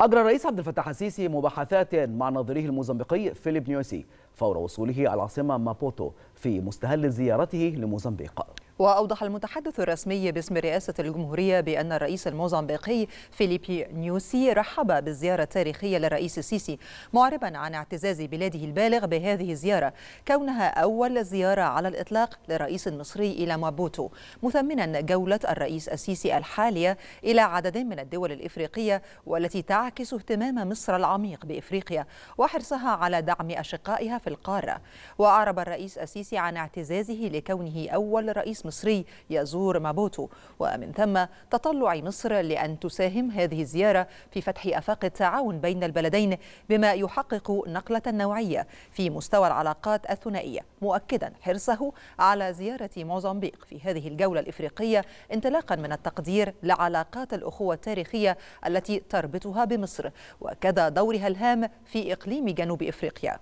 أجرى الرئيس عبد الفتاح السيسي مباحثات مع نظيره الموزمبيقي فيليب نيوسي فور وصوله العاصمة مابوتو في مستهل زيارته لموزمبيق وأوضح المتحدث الرسمي باسم رئاسة الجمهورية بأن الرئيس الموزمبيقي فيليبي نيوسي رحب بالزيارة التاريخية للرئيس السيسي معربا عن اعتزاز بلاده البالغ بهذه الزيارة كونها أول زيارة على الإطلاق لرئيس مصري إلى مابوتو مثمنا جولة الرئيس السيسي الحالية إلى عدد من الدول الإفريقية والتي تعكس اهتمام مصر العميق بإفريقيا وحرصها على دعم أشقائها في القارة وأعرب الرئيس السيسي عن اعتزازه لكونه أول رئيس مصري يزور مابوتو ومن ثم تطلع مصر لأن تساهم هذه الزيارة في فتح أفاق التعاون بين البلدين بما يحقق نقلة نوعية في مستوى العلاقات الثنائية مؤكدا حرصه على زيارة موزمبيق في هذه الجولة الإفريقية انطلاقا من التقدير لعلاقات الأخوة التاريخية التي تربطها بمصر وكذا دورها الهام في إقليم جنوب إفريقيا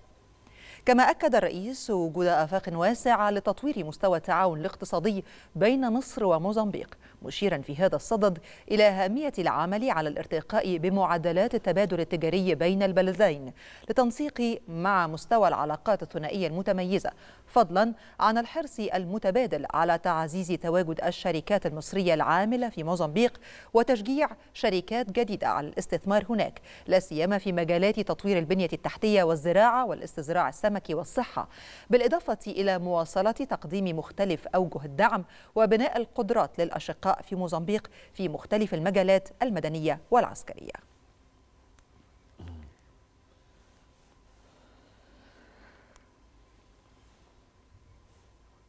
كما أكد الرئيس وجود آفاق واسعة لتطوير مستوى التعاون الاقتصادي بين مصر وموزمبيق مشيرا في هذا الصدد إلى أهمية العمل على الارتقاء بمعدلات التبادل التجاري بين البلدين لتنسيق مع مستوى العلاقات الثنائية المتميزة فضلا عن الحرص المتبادل على تعزيز تواجد الشركات المصرية العاملة في موزمبيق وتشجيع شركات جديدة على الاستثمار هناك لا سيما في مجالات تطوير البنية التحتية والزراعة والاستزراع السمكي والصحة بالإضافة إلى مواصلة تقديم مختلف أوجه الدعم وبناء القدرات للأشقاء في موزمبيق في مختلف المجالات المدنية والعسكرية